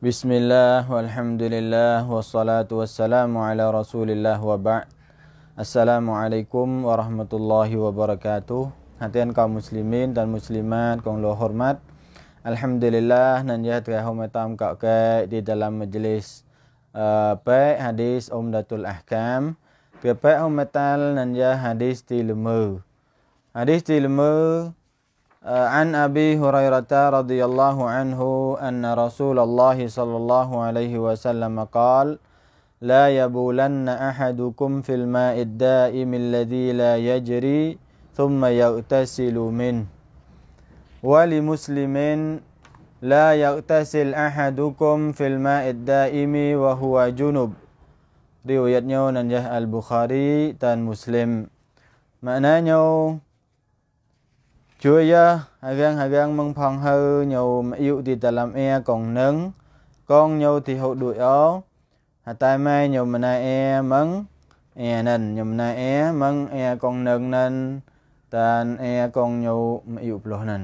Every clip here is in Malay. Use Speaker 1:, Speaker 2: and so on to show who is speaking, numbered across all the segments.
Speaker 1: Bismillah, walhamdulillah, wassalatu wassalamu ala rasulillah wa ba' Assalamualaikum warahmatullahi wabarakatuh Hatian kaum muslimin dan muslimat, kong lo hormat Alhamdulillah, nan jahat kaya humaitam kakak di dalam majlis uh, Pek hadis Om Ahkam Pek humaitam nan jahat hadis tilmu, Hadis tilmu. آه، عن أبي هريرة رضي الله عنه أن رسول الله صلى الله عليه وسلم قال لا يبولن أحدكم في الماء الدائم الذي لا يجري ثم يغتسل منه ولمسلم لا يغتسل أحدكم في الماء الدائم وهو جنب riwayatnya نون البخاري Bukhari مسلم Muslim maknanya ជួយហើយវាងហើយវាងមឹងផងហើញោមយុទីតឡាំអែកងនឹងកងញោទីហូដូចអោហតែម៉ែញោមណៃអែមឹងអែនិនញោមណៃអែមឹងអែកងនឹងនិនតានអែកងញោមយុប្លោះនិន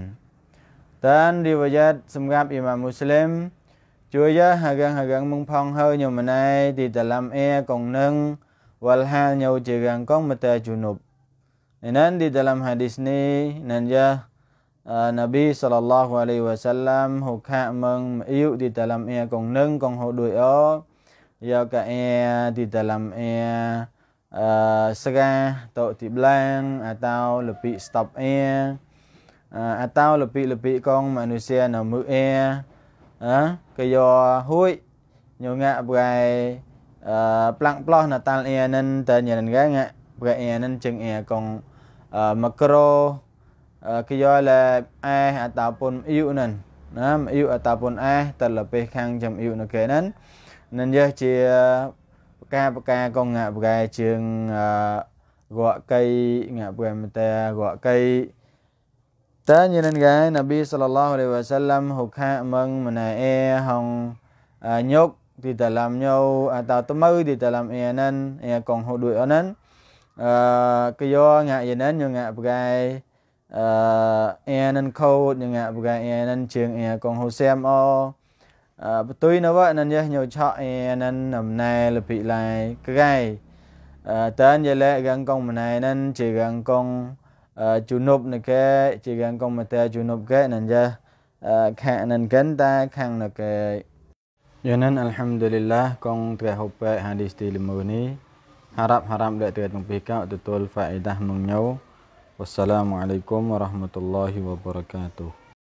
Speaker 1: តានរីវយ៉ាតសម្រាប់អ៊ីម៉ាមមូស្លីមជួយយ៉ាហើយវាងហើយវាងមឹងផងហើញោមណៃទីតឡាំអែកងនឹងវលហាញោជាវាងកងមតាជុនុប Dan di dalam hadis ni nanja uh, Nabi saw. alaihi wasallam hukak meng iu di dalam ia kong neng kong hok dui o ya ia di dalam ia uh, serah to ti blang atau lepi stop ia uh, atau lepi lepi kong manusia na mu ia uh, ke yo hui nyu nga uh, plang plong natal ia nanti tanya nen ga nga brai ia nen ceng ia kong makro kiyola eh ataupun iu nan nah iu ataupun eh terlebih kang jam iu nak nan nan ya chia ផ្កាផ្កាក៏ងាក់ផ្កាជើងរកកៃងាក់ផ្កាមតារកកៃតាញ៉ានងាយនប៊ីសល្លឡោះអាឡៃវ៉ាសាឡាំហុខាមឹងមណៃអេហងញុកទីតាឡាំញោអតាតមើទីតាឡាំអេណានអេកងហូដូចអណាន kyo nga yenan yo nga bagai enan code yo nga bagai enan chương e con hồ xem o bất tuy nó vậy nên nhớ cho enan nằm nay là bị lại cái tên vậy lẽ gần con mà này nên chỉ gần con chủ nộp này cái chỉ gần con mà ta chủ nộp cái nên giờ khả nên cánh ta khăn là cái cho nên alhamdulillah con trẻ học về hadith đi lần này Harap-harap dak tu datang pihak betul faedah mengnyau. Wassalamualaikum warahmatullahi wabarakatuh.